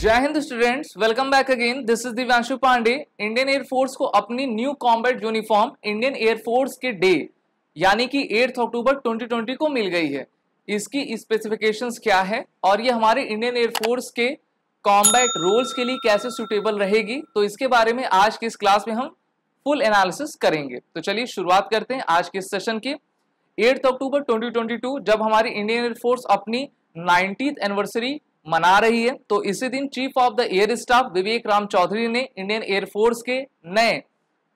जय हिंद students welcome back again this is Divyanshu Pandey Indian air force को अपनी new combat uniform Indian air force के डे यानी कि 8 अक्टूबर 2020 को मिल गई है इसकी स्पेसिफिकेशंस क्या है और ये हमारे इंडियन एयरफोर्स के कॉम्बैट रोल्स के लिए कैसे सुटेबल रहेगी तो इसके बारे में आज की इस क्लास में हम फुल एनालिसिस करेंगे तो चलिए शुरुआत करते हैं आज के सेशन की एट्थ अक्टूबर ट्वेंटी जब हमारी इंडियन एयरफोर्स अपनी नाइनटीथ एनिवर्सरी मना रही है तो इसी दिन chief of the air staff Vivek Ram Chaudhari ने इंडियन एयरफोर्स के नए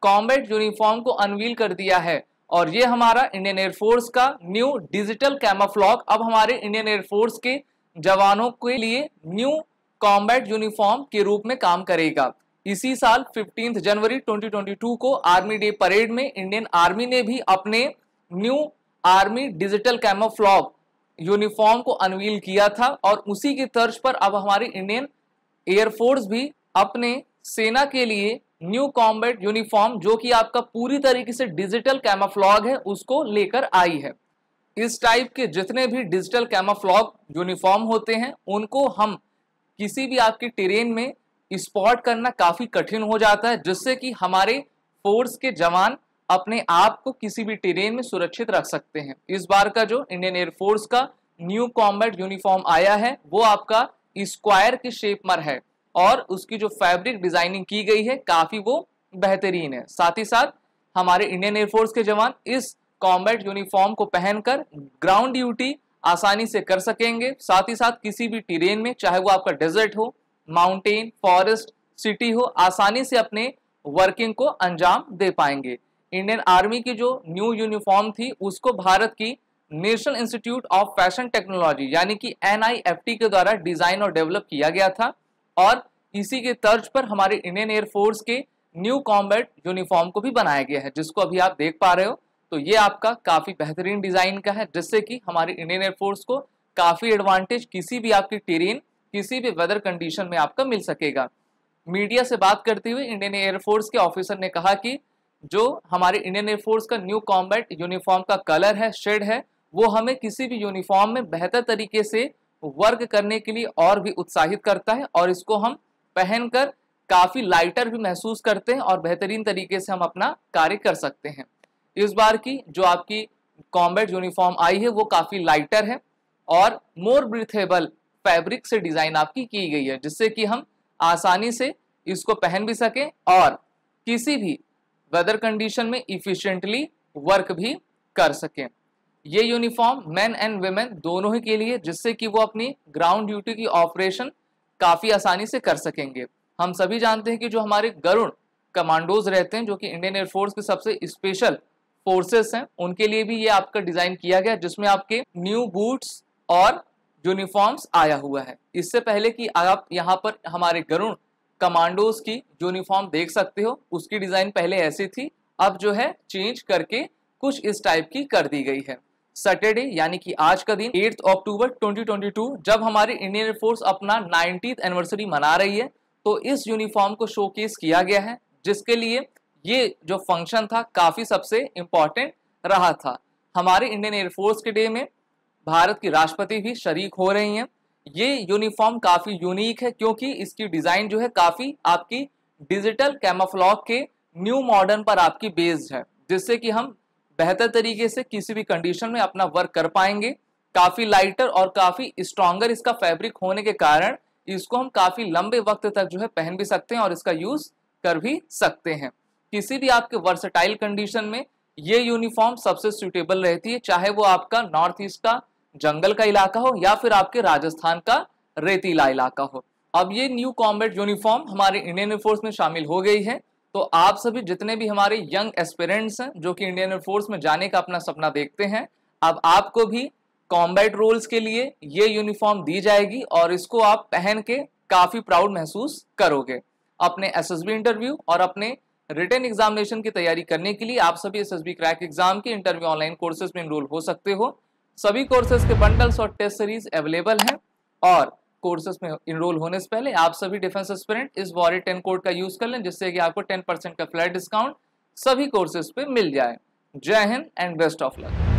कॉम्बैट यूनिफॉर्म को अनवील कर दिया है और ये हमारा इंडियन एयरफोर्स का न्यू डिजिटल कैमोफ्लॉग अब हमारे इंडियन एयरफोर्स के जवानों के लिए न्यू कॉम्बैट यूनिफॉर्म के रूप में काम करेगा इसी साल 15 जनवरी 2022 को आर्मी डे परेड में इंडियन आर्मी ने भी अपने new army digital camouflage uniform को अनवील किया था और उसी की तर्ज पर अब हमारी इंडियन एयरफोर्स भी अपने सेना के लिए न्यू कॉम्बैट यूनिफॉर्म जो कि आपका पूरी तरीके से डिजिटल कैमाफ्लॉग है उसको लेकर आई है इस टाइप के जितने भी डिजिटल कैमाफ्लॉग यूनिफॉर्म होते हैं उनको हम किसी भी आपके ट्रेन में स्पॉट करना काफ़ी कठिन हो जाता है जिससे कि हमारे फोर्स के जवान अपने आप को किसी भी टेरेन में सुरक्षित रख सकते हैं इस बार का जो इंडियन एयरफोर्स का न्यू कॉम्बैट यूनिफॉर्म आया है वो आपका स्क्वायर के शेप मर है और उसकी जो फैब्रिक डिजाइनिंग की गई है काफी वो बेहतरीन है साथ ही साथ हमारे इंडियन एयरफोर्स के जवान इस कॉम्बैट यूनिफॉर्म को पहनकर ग्राउंड ड्यूटी आसानी से कर सकेंगे साथ ही साथ किसी भी ट्रेन में चाहे वो आपका डेजर्ट हो माउंटेन फॉरेस्ट सिटी हो आसानी से अपने वर्किंग को अंजाम दे पाएंगे इंडियन आर्मी की जो न्यू यूनिफॉर्म थी उसको भारत की national institute of fashion technology यानी कि एन के द्वारा डिजाइन और डेवलप किया गया था और इसी के तर्ज पर हमारे इंडियन एयरफोर्स के न्यू कॉम्बैट यूनिफॉर्म को भी बनाया गया है जिसको अभी आप देख पा रहे हो तो ये आपका काफ़ी बेहतरीन डिज़ाइन का है जिससे कि हमारे इंडियन एयरफोर्स को काफ़ी एडवांटेज किसी भी आपकी टेरेन किसी भी वेदर कंडीशन में आपका मिल सकेगा मीडिया से बात करते हुए इंडियन एयरफोर्स के ऑफिसर ने कहा कि जो हमारे इंडियन एयरफोर्स का न्यू कॉम्बैट यूनिफॉर्म का कलर है शेड है वो हमें किसी भी यूनिफॉर्म में बेहतर तरीके से वर्क करने के लिए और भी उत्साहित करता है और इसको हम पहनकर काफ़ी लाइटर भी महसूस करते हैं और बेहतरीन तरीके से हम अपना कार्य कर सकते हैं इस बार की जो आपकी कॉम्बैट यूनिफॉर्म आई है वो काफ़ी लाइटर है और मोर ब्रिथेबल फैब्रिक से डिज़ाइन आपकी की गई है जिससे कि हम आसानी से इसको पहन भी सकें और किसी भी वेदर कंडीशन में इफिशियंटली वर्क भी कर सकें ये यूनिफॉर्म मेन एंड वेमेन दोनों ही के लिए जिससे कि वो अपनी ग्राउंड ड्यूटी की ऑपरेशन काफ़ी आसानी से कर सकेंगे हम सभी जानते हैं कि जो हमारे गरुण कमांडोज रहते हैं जो कि इंडियन एयरफोर्स के सबसे स्पेशल फोर्सेस हैं उनके लिए भी ये आपका डिज़ाइन किया गया जिसमें आपके न्यू बूट्स और यूनिफॉर्म्स आया हुआ है इससे पहले कि आप यहाँ पर हमारे गरुण कमांडोज की यूनिफॉर्म देख सकते हो उसकी डिज़ाइन पहले ऐसी थी अब जो है चेंज करके कुछ इस टाइप की कर दी गई है सैटरडे यानी कि आज का दिन 8 अक्टूबर 2022 जब हमारी इंडियन एयरफोर्स अपना नाइनटीथ एनिवर्सरी मना रही है तो इस यूनिफॉर्म को शोकेस किया गया है जिसके लिए ये जो फंक्शन था काफ़ी सबसे इम्पॉर्टेंट रहा था हमारे इंडियन एयरफोर्स के डे में भारत की राष्ट्रपति भी शरीक हो रही हैं ये यूनिफॉर्म काफी यूनिक है क्योंकि इसकी डिजाइन जो है काफी आपकी डिजिटल कैमोफ्लॉग के न्यू मॉडर्न पर आपकी बेस्ड है जिससे कि हम बेहतर तरीके से किसी भी कंडीशन में अपना वर्क कर पाएंगे काफी लाइटर और काफी स्ट्रॉन्गर इसका फैब्रिक होने के कारण इसको हम काफी लंबे वक्त तक जो है पहन भी सकते हैं और इसका यूज कर भी सकते हैं किसी भी आपके वर्सटाइल कंडीशन में ये यूनिफॉर्म सबसे सुटेबल रहती है चाहे वो आपका नॉर्थ ईस्ट का जंगल का इलाका हो या फिर आपके राजस्थान का रेतीला इलाका हो अब ये न्यू कॉम्बेट यूनिफॉर्म हमारे इंडियन एयरफोर्स में शामिल हो गई है तो आप सभी जितने भी हमारे यंग एस्पिरेंट्स हैं जो कि इंडियन एयरफोर्स में जाने का अपना सपना देखते हैं अब आपको भी कॉम्बैट रोल्स के लिए ये यूनिफॉर्म दी जाएगी और इसको आप पहन के काफ़ी प्राउड महसूस करोगे अपने एसएसबी इंटरव्यू और अपने रिटर्न एग्जामिनेशन की तैयारी करने के लिए आप सभी एसएसबी क्रैक एग्जाम के इंटरव्यू ऑनलाइन कोर्सेज में इनरोल हो सकते हो सभी कोर्सेज के बंडल्स और टेस्ट सीरीज अवेलेबल हैं और कोर्सेज में इनरोल होने से पहले आप सभी डिफेंस स्टूडेंट इस वॉरी टेन कोड का यूज कर लें जिससे कि आपको टेन परसेंट का फ्लैट डिस्काउंट सभी कोर्सेज पे मिल जाए जय हिंद एंड बेस्ट ऑफ लक